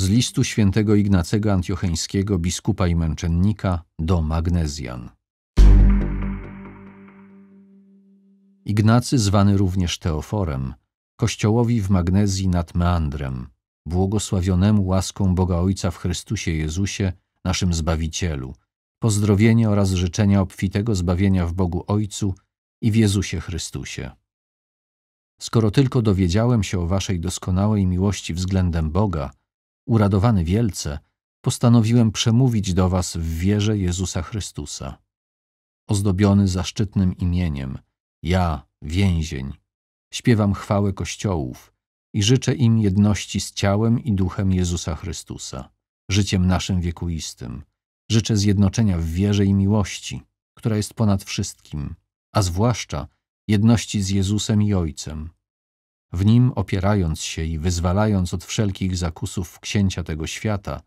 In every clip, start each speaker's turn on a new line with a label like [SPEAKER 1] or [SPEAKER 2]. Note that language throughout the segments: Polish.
[SPEAKER 1] z listu świętego Ignacego Antiocheńskiego, biskupa i męczennika, do Magnezjan. Ignacy, zwany również Teoforem, kościołowi w Magnezji nad Meandrem, błogosławionemu łaską Boga Ojca w Chrystusie Jezusie, naszym Zbawicielu, pozdrowienie oraz życzenia obfitego zbawienia w Bogu Ojcu i w Jezusie Chrystusie. Skoro tylko dowiedziałem się o waszej doskonałej miłości względem Boga, uradowany wielce, postanowiłem przemówić do was w wierze Jezusa Chrystusa. Ozdobiony zaszczytnym imieniem, ja, więzień, śpiewam chwałę kościołów i życzę im jedności z ciałem i duchem Jezusa Chrystusa, życiem naszym wiekuistym. Życzę zjednoczenia w wierze i miłości, która jest ponad wszystkim, a zwłaszcza jedności z Jezusem i Ojcem, w nim, opierając się i wyzwalając od wszelkich zakusów księcia tego świata,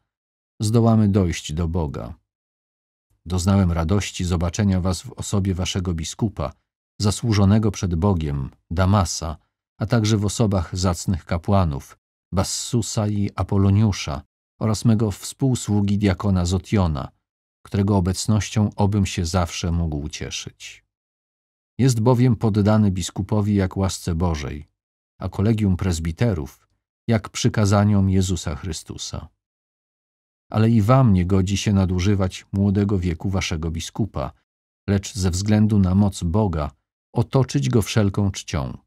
[SPEAKER 1] zdołamy dojść do Boga. Doznałem radości zobaczenia was w osobie waszego biskupa, zasłużonego przed Bogiem, Damasa, a także w osobach zacnych kapłanów, Bassusa i Apoloniusza oraz mego współsługi diakona Zotiona, którego obecnością obym się zawsze mógł cieszyć. Jest bowiem poddany biskupowi jak łasce Bożej, a kolegium prezbiterów, jak przykazaniom Jezusa Chrystusa. Ale i wam nie godzi się nadużywać młodego wieku waszego biskupa, lecz ze względu na moc Boga otoczyć go wszelką czcią.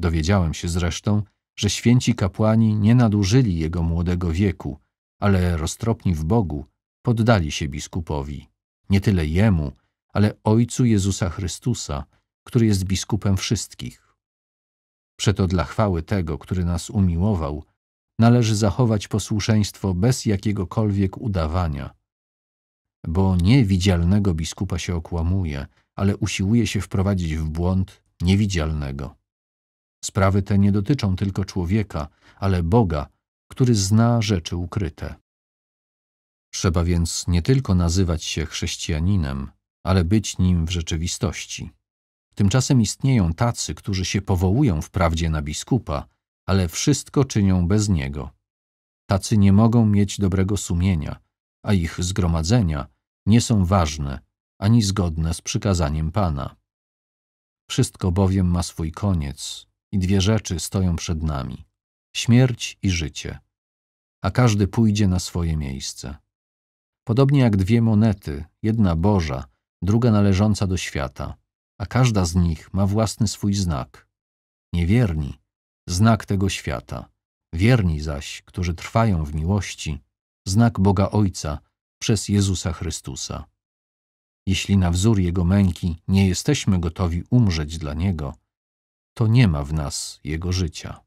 [SPEAKER 1] Dowiedziałem się zresztą, że święci kapłani nie nadużyli jego młodego wieku, ale roztropni w Bogu poddali się biskupowi. Nie tyle jemu, ale Ojcu Jezusa Chrystusa, który jest biskupem wszystkich. Przeto dla chwały tego, który nas umiłował, należy zachować posłuszeństwo bez jakiegokolwiek udawania. Bo niewidzialnego biskupa się okłamuje, ale usiłuje się wprowadzić w błąd niewidzialnego. Sprawy te nie dotyczą tylko człowieka, ale Boga, który zna rzeczy ukryte. Trzeba więc nie tylko nazywać się chrześcijaninem, ale być nim w rzeczywistości. Tymczasem istnieją tacy, którzy się powołują wprawdzie na biskupa, ale wszystko czynią bez niego. Tacy nie mogą mieć dobrego sumienia, a ich zgromadzenia nie są ważne ani zgodne z przykazaniem Pana. Wszystko bowiem ma swój koniec i dwie rzeczy stoją przed nami: śmierć i życie, a każdy pójdzie na swoje miejsce. Podobnie jak dwie monety, jedna Boża, druga należąca do świata a każda z nich ma własny swój znak. Niewierni znak tego świata, wierni zaś, którzy trwają w miłości, znak Boga Ojca przez Jezusa Chrystusa. Jeśli na wzór Jego męki nie jesteśmy gotowi umrzeć dla Niego, to nie ma w nas Jego życia.